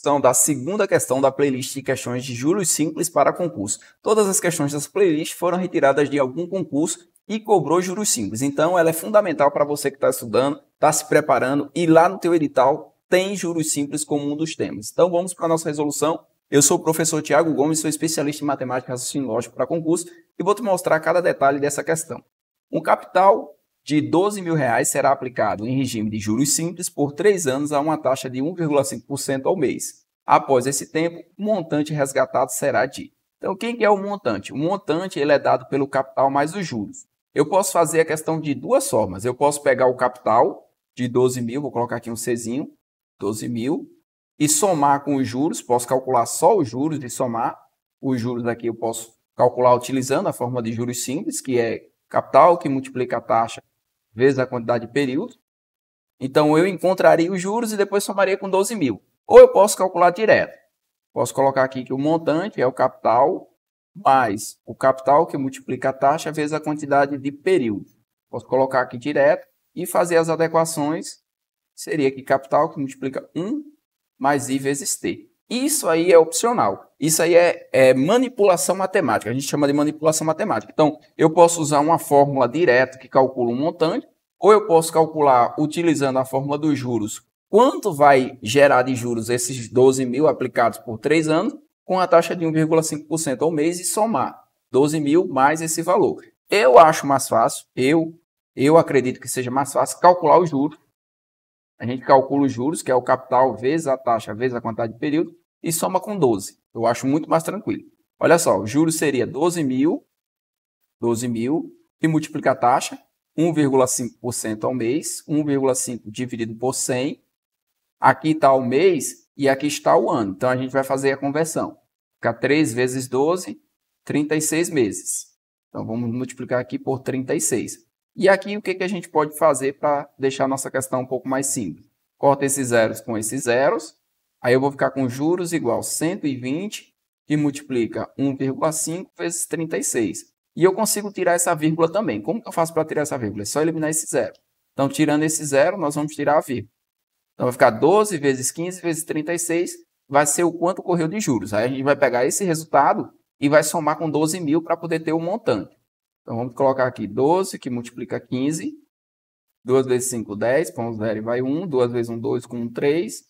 discussão da segunda questão da playlist de questões de juros simples para concurso. Todas as questões das playlists foram retiradas de algum concurso e cobrou juros simples. Então, ela é fundamental para você que está estudando, está se preparando e lá no teu edital tem juros simples como um dos temas. Então, vamos para a nossa resolução. Eu sou o professor Tiago Gomes, sou especialista em matemática e raciocínio lógico para concurso e vou te mostrar cada detalhe dessa questão. Um capital de 12 mil reais será aplicado em regime de juros simples por três anos a uma taxa de 1,5% ao mês. Após esse tempo, o montante resgatado será de. Então, quem é o montante? O montante ele é dado pelo capital mais os juros. Eu posso fazer a questão de duas formas. Eu posso pegar o capital de 12 mil, vou colocar aqui um Czinho, 12 mil, e somar com os juros, posso calcular só os juros de somar. Os juros aqui eu posso calcular utilizando a forma de juros simples, que é capital que multiplica a taxa vezes a quantidade de período. Então, eu encontraria os juros e depois somaria com 12 mil. Ou eu posso calcular direto. Posso colocar aqui que o montante é o capital mais o capital que multiplica a taxa vezes a quantidade de período. Posso colocar aqui direto e fazer as adequações. Seria que capital que multiplica 1 mais i vezes t. Isso aí é opcional. Isso aí é, é, manipulação matemática. A gente chama de manipulação matemática. Então, eu posso usar uma fórmula direta que calcula um montante, ou eu posso calcular, utilizando a fórmula dos juros, quanto vai gerar de juros esses 12 mil aplicados por três anos, com a taxa de 1,5% ao mês e somar 12 mil mais esse valor. Eu acho mais fácil, eu, eu acredito que seja mais fácil calcular os juros. A gente calcula os juros, que é o capital vezes a taxa vezes a quantidade de período, e soma com 12. Eu acho muito mais tranquilo. Olha só, o juros seria 12 mil, 12 mil, e multiplica a taxa, 1,5% ao mês, 1,5 dividido por 100. Aqui está o mês e aqui está o ano. Então, a gente vai fazer a conversão. Fica 3 vezes 12, 36 meses. Então, vamos multiplicar aqui por 36. E aqui, o que, que a gente pode fazer para deixar a nossa questão um pouco mais simples? Corta esses zeros com esses zeros Aí eu vou ficar com juros igual 120, que multiplica 1,5 vezes 36. E eu consigo tirar essa vírgula também. Como que eu faço para tirar essa vírgula? É só eliminar esse zero. Então, tirando esse zero, nós vamos tirar a vírgula. Então, vai ficar 12 vezes 15 vezes 36, vai ser o quanto correu de juros. Aí a gente vai pegar esse resultado e vai somar com 12 mil para poder ter o um montante. Então, vamos colocar aqui 12, que multiplica 15. 2 vezes 5, 10. Vamos 0 e vai 1. 2 vezes 1, 2 com 3.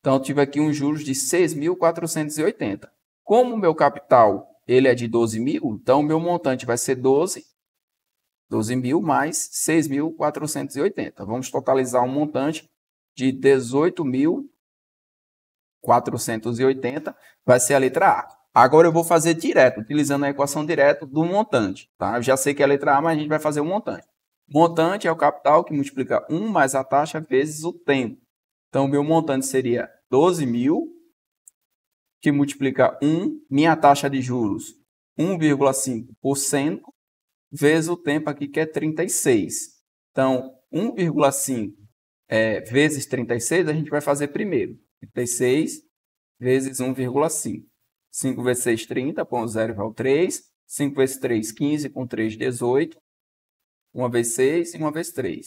Então, eu tive aqui um juros de 6.480. Como o meu capital ele é de 12 mil, então o meu montante vai ser 12, 12 mil mais 6.480. Vamos totalizar um montante de 18.480, vai ser a letra A. Agora eu vou fazer direto, utilizando a equação direta do montante. Tá? Eu já sei que é a letra A, mas a gente vai fazer o montante. Montante é o capital que multiplica 1 mais a taxa vezes o tempo. Então, meu montante seria 12 mil, que multiplica 1, minha taxa de juros 1,5%, vezes o tempo aqui que é 36. Então, 1,5 é, vezes 36, a gente vai fazer primeiro. 36 vezes 1,5. 5 vezes 6, 30, põe 0 igual 3. 5 vezes 3, 15, com 3, 18. 1 vezes 6 e 1 vezes 3.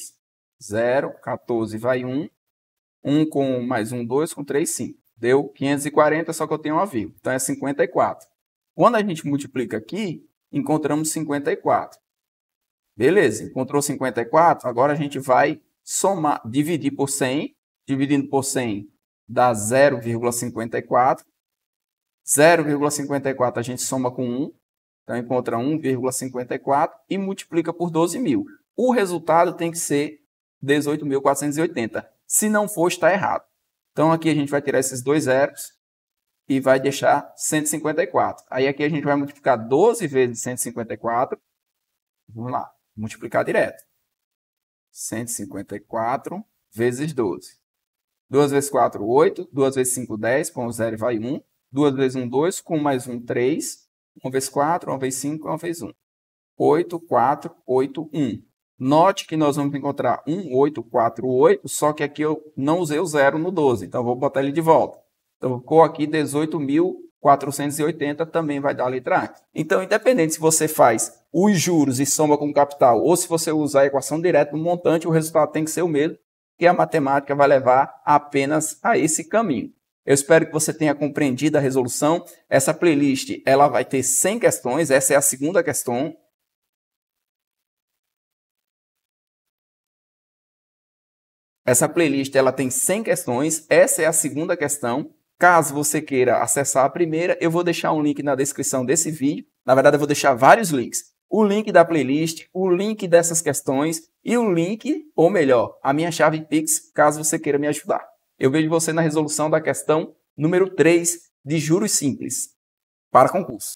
0, 14 vai 1, 1 com mais 1, 2, com 3, 5. Deu 540, só que eu tenho uma vírgula. Então é 54. Quando a gente multiplica aqui, encontramos 54. Beleza, encontrou 54, agora a gente vai somar, dividir por 100. Dividindo por 100 dá 0,54. 0,54 a gente soma com 1, então encontra 1,54 e multiplica por 12 mil. O resultado tem que ser 18.480. Se não for, está errado. Então aqui a gente vai tirar esses dois zeros e vai deixar 154. Aí aqui a gente vai multiplicar 12 vezes 154. Vamos lá, multiplicar direto. 154 vezes 12. 2 vezes 4, 8. 2 vezes 5, 10. Com o zero vai 1. 2 vezes 1, 2. Com mais 1, 3. 1 vezes 4, 1 vezes 5, 1 vezes 1. 8, 4, 8, 1. Note que nós vamos encontrar 1848, só que aqui eu não usei o zero no 12, então vou botar ele de volta. Então ficou aqui 18.480, também vai dar a letra A. Então, independente se você faz os juros e soma com o capital, ou se você usar a equação direta no montante, o resultado tem que ser o mesmo, que a matemática vai levar apenas a esse caminho. Eu espero que você tenha compreendido a resolução. Essa playlist ela vai ter 100 questões, essa é a segunda questão, Essa playlist ela tem 100 questões, essa é a segunda questão. Caso você queira acessar a primeira, eu vou deixar um link na descrição desse vídeo. Na verdade, eu vou deixar vários links. O link da playlist, o link dessas questões e o link, ou melhor, a minha chave Pix, caso você queira me ajudar. Eu vejo você na resolução da questão número 3 de juros simples para concurso.